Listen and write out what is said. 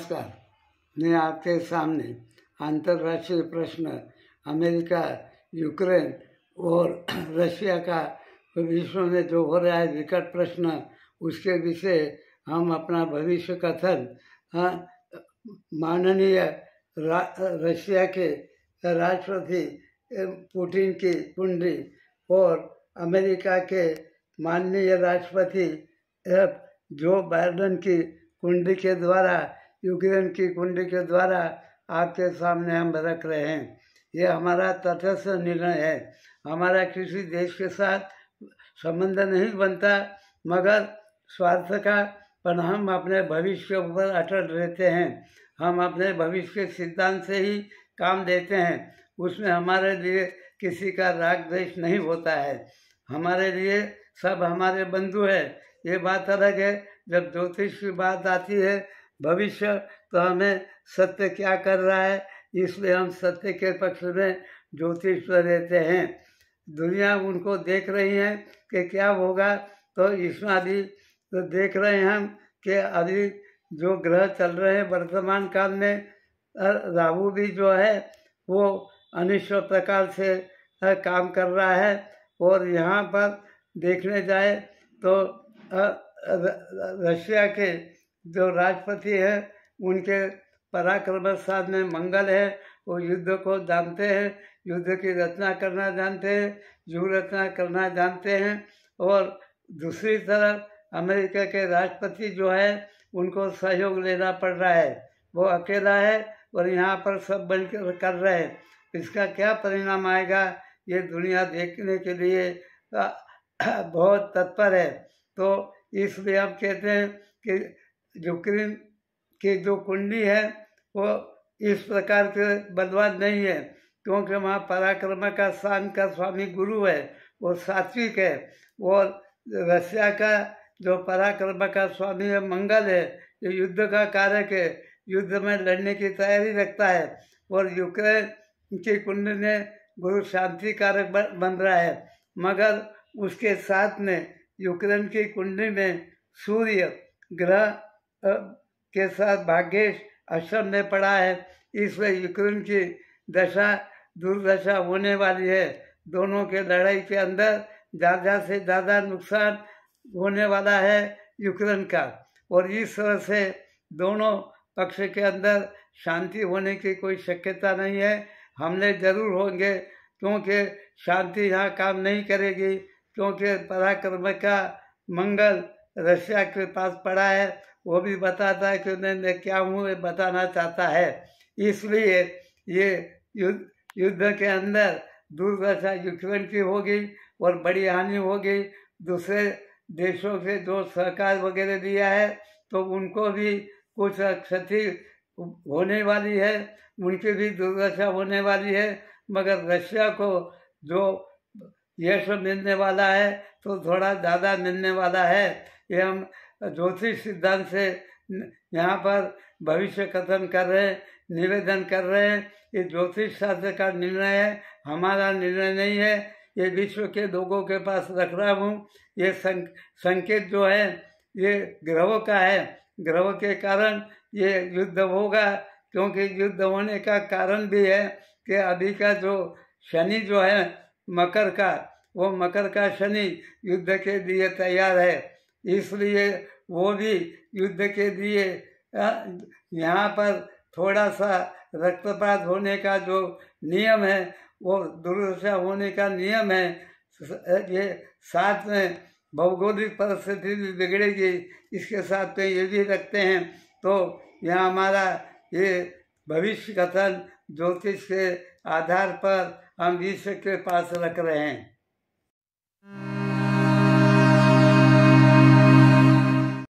नमस्कार मैं आपके सामने अंतर्राष्ट्रीय प्रश्न अमेरिका यूक्रेन और रशिया का विश्व में जो हो रहा है विकट प्रश्न उसके विषय हम अपना भविष्य कथन हाँ, माननीय रशिया के राष्ट्रपति पुटिन की कुंडी और अमेरिका के माननीय राष्ट्रपति जो बाइडन की कुंडी के द्वारा यूक्रेन की कुंडी के द्वारा आपके सामने हम रख रहे हैं ये हमारा तटस्थ निर्णय है हमारा किसी देश के साथ संबंध नहीं बनता मगर स्वार्थ का पर हम अपने भविष्य के ऊपर अटल रहते हैं हम अपने भविष्य के सिद्धांत से ही काम देते हैं उसमें हमारे लिए किसी का राग द्वेष नहीं होता है हमारे लिए सब हमारे बंधु है ये बात अलग है जब ज्योतिष की बात आती है भविष्य तो हमें सत्य क्या कर रहा है इसलिए हम सत्य के पक्ष में ज्योतिष रहते हैं दुनिया उनको देख रही है कि क्या होगा तो इसमें अभी तो देख रहे हैं हम कि अभी जो ग्रह चल रहे हैं वर्तमान काल में राहु भी जो है वो अनिश्चित प्रकार से काम कर रहा है और यहाँ पर देखने जाए तो रशिया के जो राष्ट्रपति है उनके पराक्रम साथ में मंगल है वो युद्ध को जानते हैं युद्ध की रचना करना जानते हैं युग रचना करना जानते हैं और दूसरी तरफ अमेरिका के राष्ट्रपति जो है उनको सहयोग लेना पड़ रहा है वो अकेला है और यहाँ पर सब बन कर रहे हैं इसका क्या परिणाम आएगा ये दुनिया देखने के लिए बहुत तत्पर है तो इसलिए हम कहते हैं कि यूक्रेन की जो कुंडली है वो इस प्रकार के बलवान नहीं है क्योंकि वहाँ पराक्रम का स्थान का स्वामी गुरु है वो सात्विक है वो रशिया का जो पराक्रम का स्वामी है मंगल है जो युद्ध का कारक है युद्ध में लड़ने की तैयारी रखता है और यूक्रेन की कुंडली ने गुरु शांति कारक बन रहा है मगर उसके साथ में यूक्रेन की कुंडली में सूर्य ग्रह के साथ भाग्यश आश्रम में पड़ा है इसलिए यूक्रेन की दशा दुर्दशा होने वाली है दोनों के लड़ाई के अंदर ज़्यादा से ज़्यादा नुकसान होने वाला है यूक्रेन का और इस तरह से दोनों पक्ष के अंदर शांति होने की कोई शक्यता नहीं है हमले जरूर होंगे क्योंकि शांति यहाँ काम नहीं करेगी क्योंकि पराक्रम का मंगल रशिया के पास पड़ा है वो भी बताता है कि मैं क्या हूँ ये बताना चाहता है इसलिए ये युद्ध युद्ध के अंदर दुर्दशा यूक्रेन की होगी और बड़ी हानि होगी दूसरे देशों से जो सरकार वगैरह दिया है तो उनको भी कुछ क्षति होने वाली है उनकी भी दुर्दशा होने वाली है मगर रशिया को जो यश मिलने वाला है तो थोड़ा ज़्यादा मिलने वाला है ये हम ज्योतिष सिद्धांत से यहाँ पर भविष्य कथन कर रहे निवेदन कर रहे हैं ये ज्योतिष शास्त्र का निर्णय है हमारा निर्णय नहीं है ये विश्व के लोगों के पास रख रहा हूँ ये सं, संकेत जो है ये ग्रहों का है ग्रहों के कारण ये युद्ध होगा क्योंकि युद्ध होने का कारण भी है कि अभी का जो शनि जो है मकर का वो मकर का शनि युद्ध के लिए तैयार है इसलिए वो भी युद्ध के लिए यहाँ पर थोड़ा सा रक्तपात होने का जो नियम है वो दुर्दशा होने का नियम है ये साथ में भौगोलिक परिस्थिति भी बिगड़ेगी इसके साथ में ये भी रखते हैं तो यह हमारा ये भविष्य कथन ज्योतिष के आधार पर हम विश्व के पास रख रहे हैं